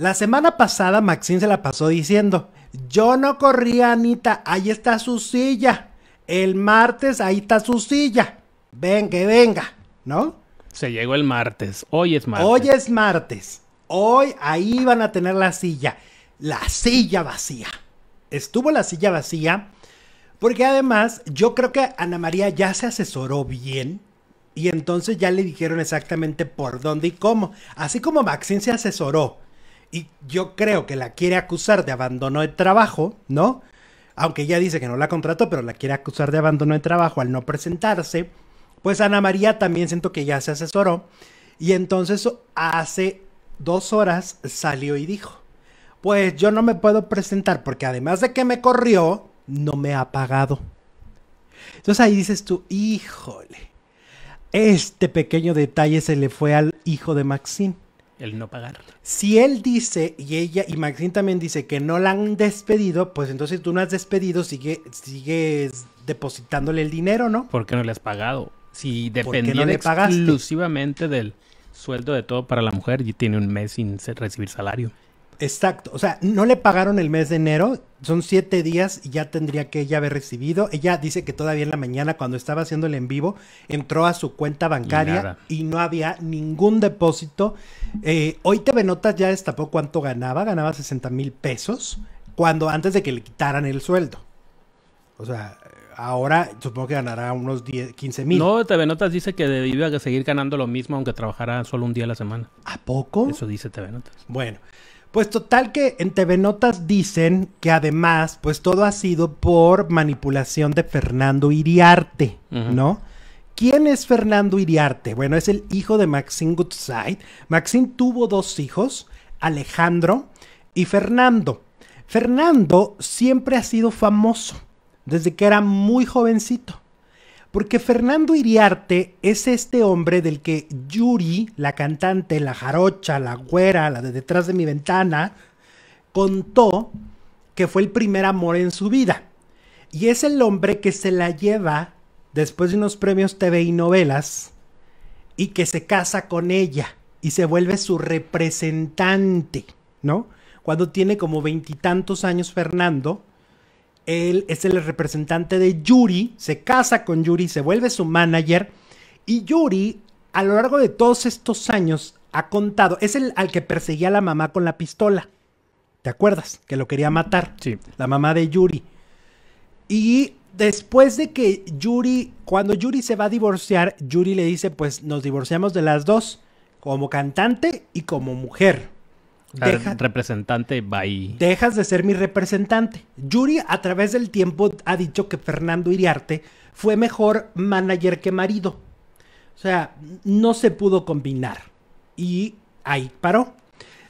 La semana pasada Maxine se la pasó diciendo, yo no corría Anita, ahí está su silla. El martes ahí está su silla. Ven, que venga, ¿no? Se llegó el martes, hoy es martes. Hoy es martes, hoy ahí van a tener la silla, la silla vacía. Estuvo la silla vacía porque además yo creo que Ana María ya se asesoró bien y entonces ya le dijeron exactamente por dónde y cómo. Así como Maxine se asesoró y yo creo que la quiere acusar de abandono de trabajo, ¿no? Aunque ella dice que no la contrató, pero la quiere acusar de abandono de trabajo al no presentarse. Pues Ana María también siento que ya se asesoró. Y entonces hace dos horas salió y dijo, pues yo no me puedo presentar porque además de que me corrió, no me ha pagado. Entonces ahí dices tú, híjole, este pequeño detalle se le fue al hijo de Maxine el no pagar. Si él dice y ella y Maxine también dice que no la han despedido, pues entonces tú no has despedido, sigue, sigues depositándole el dinero, ¿no? Porque no le has pagado. Si dependía exclusivamente del sueldo de todo para la mujer, y tiene un mes sin recibir salario. Exacto, o sea, no le pagaron el mes de enero, son siete días y ya tendría que ella haber recibido. Ella dice que todavía en la mañana, cuando estaba haciendo el en vivo, entró a su cuenta bancaria y, no había ningún depósito. Eh, hoy TV Notas ya destapó cuánto ganaba, ganaba 60 mil pesos cuando antes de que le quitaran el sueldo. O sea, ahora supongo que ganará unos 10, 15 mil. No, TV Notas dice que debía seguir ganando lo mismo aunque trabajara solo un día a la semana. ¿A poco? Eso dice TV Notas. Bueno. Pues total que en TV Notas dicen que además, pues todo ha sido por manipulación de Fernando Iriarte, ¿no? ¿Quién es Fernando Iriarte? Bueno, es el hijo de Maxine Goodside. Maxine tuvo dos hijos, Alejandro y Fernando. Fernando siempre ha sido famoso, desde que era muy jovencito. Porque Fernando Iriarte es este hombre del que Yuri, la cantante, la jarocha, la güera, la de detrás de mi ventana, contó que fue el primer amor en su vida. Y es el hombre que se la lleva después de unos premios TV y novelas y que se casa con ella y se vuelve su representante, ¿no? Cuando tiene como veintitantos años Fernando, él es el representante de Yuri, se casa con Yuri, se vuelve su manager y Yuri a lo largo de todos estos años ha contado, es el al que perseguía a la mamá con la pistola. ¿Te acuerdas? Que lo quería matar. Sí. La mamá de Yuri. Y después de que Yuri, cuando Yuri se va a divorciar, Yuri le dice, pues nos divorciamos de las dos, como cantante y como mujer. Deja, representante by... Dejas de ser mi representante. Yuri a través del tiempo ha dicho que Fernando Iriarte fue mejor manager que marido. O sea, no se pudo combinar. Y ahí paró.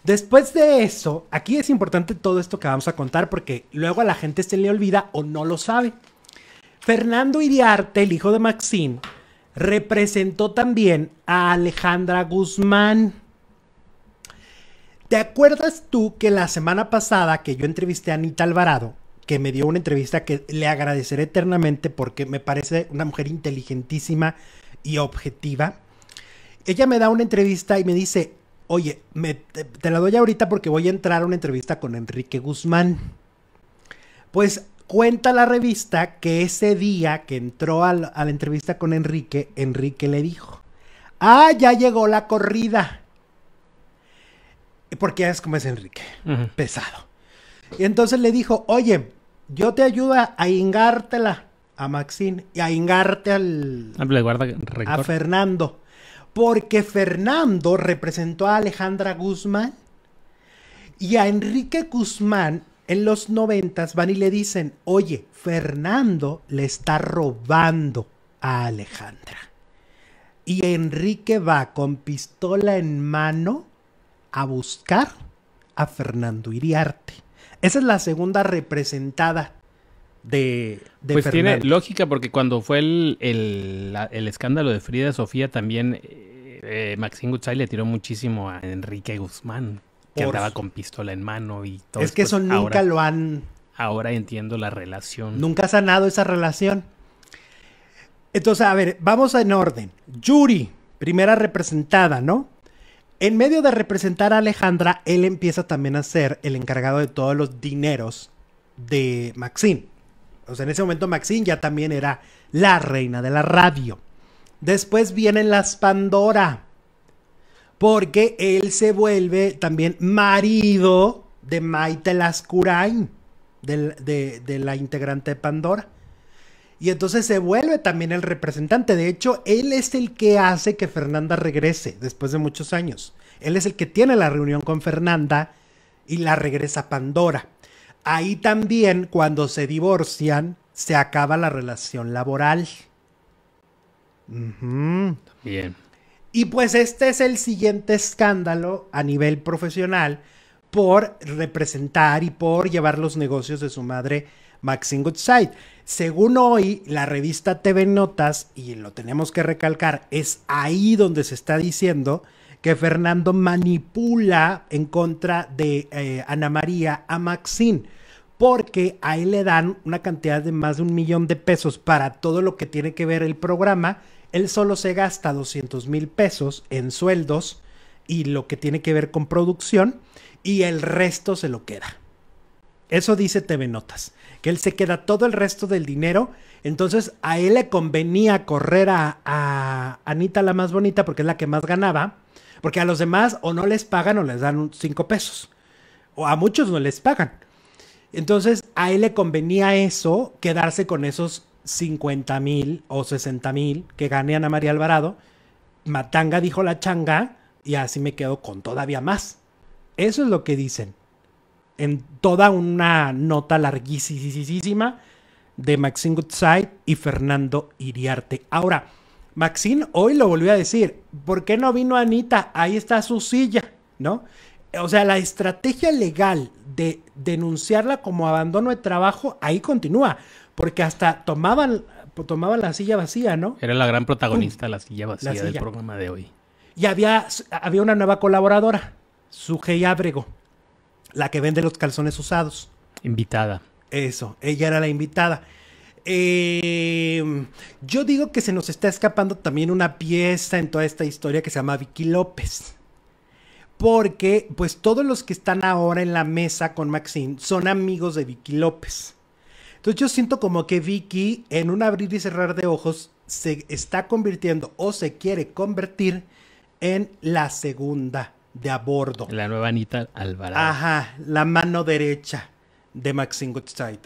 Después de eso, aquí es importante todo esto que vamos a contar porque luego a la gente se le olvida o no lo sabe. Fernando Iriarte, el hijo de Maxine, representó también a Alejandra Guzmán. ¿Te acuerdas tú que la semana pasada que yo entrevisté a Anita Alvarado, que me dio una entrevista que le agradeceré eternamente porque me parece una mujer inteligentísima y objetiva? Ella me da una entrevista y me dice, oye, te, la doy ahorita porque voy a entrar a una entrevista con Enrique Guzmán. Pues cuenta la revista que ese día que entró a la entrevista con Enrique, Enrique le dijo, ah, ya llegó la corrida porque es como es Enrique, pesado. Y entonces le dijo, oye, yo te ayudo a ingártela a Maxine y a ingarte al... Ah, a Fernando. Porque Fernando representó a Alejandra Guzmán y a Enrique Guzmán en los noventas van y le dicen, oye, Fernando le está robando a Alejandra. Y Enrique va con pistola en mano a buscar a Fernando Iriarte. Esa es la segunda representada de, de pues tiene lógica porque cuando fue el, escándalo de Frida Sofía también Maxim eh, eh, Maxine le tiró muchísimo a Enrique Guzmán que andaba con pistola en mano y todo. Es que eso nunca lo han... Ahora entiendo la relación. Nunca ha sanado esa relación. Entonces, a ver, vamos en orden. Yuri, primera representada, ¿no? En medio de representar a Alejandra, él empieza también a ser el encargado de todos los dineros de Maxine. O sea, en ese momento Maxine ya también era la reina de la radio. Después vienen las Pandora. Porque él se vuelve también marido de Maite Lascurain, de, de la integrante de Pandora. Y entonces se vuelve también el representante. De hecho, él es el que hace que Fernanda regrese después de muchos años. Él es el que tiene la reunión con Fernanda y la regresa a Pandora. Ahí también, cuando se divorcian, se acaba la relación laboral. Bien. Y pues este es el siguiente escándalo a nivel profesional por representar y por llevar los negocios de su madre Maxine Goodside. Según hoy, la revista TV Notas, y lo tenemos que recalcar, es ahí donde se está diciendo que Fernando manipula en contra de eh, Ana María a Maxine, porque ahí le dan una cantidad de más de un millón de pesos para todo lo que tiene que ver el programa. Él solo se gasta 200 mil pesos en sueldos y lo que tiene que ver con producción y el resto se lo queda. Eso dice TV Notas, que él se queda todo el resto del dinero. Entonces a él le convenía correr a, Anita la más bonita porque es la que más ganaba, porque a los demás o no les pagan o les dan cinco pesos, o a muchos no les pagan. Entonces a él le convenía eso, quedarse con esos 50 mil o 60 mil que gane Ana María Alvarado. Matanga dijo la changa y así me quedo con todavía más. Eso es lo que dicen. En toda una nota larguísima de Maxine Goodside y Fernando Iriarte. Ahora, Maxine hoy lo volvió a decir. ¿Por qué no vino Anita? Ahí está su silla, ¿no? O sea, la estrategia legal de denunciarla como abandono de trabajo, ahí continúa. Porque hasta tomaban, tomaban la silla vacía, ¿no? Era la gran protagonista, la silla vacía del programa de hoy. Y había, había una nueva colaboradora, y Abrego, la que vende los calzones usados. Invitada. Eso, ella era la invitada. Eh, yo digo que se nos está escapando también una pieza en toda esta historia que se llama Vicky López. Porque, pues, todos los que están ahora en la mesa con Maxine son amigos de Vicky López. Entonces, yo siento como que Vicky, en un abrir y cerrar de ojos, se está convirtiendo o se quiere convertir en la segunda de a bordo. La nueva Anita Alvarado. Ajá, la mano derecha de Maxine Goodside.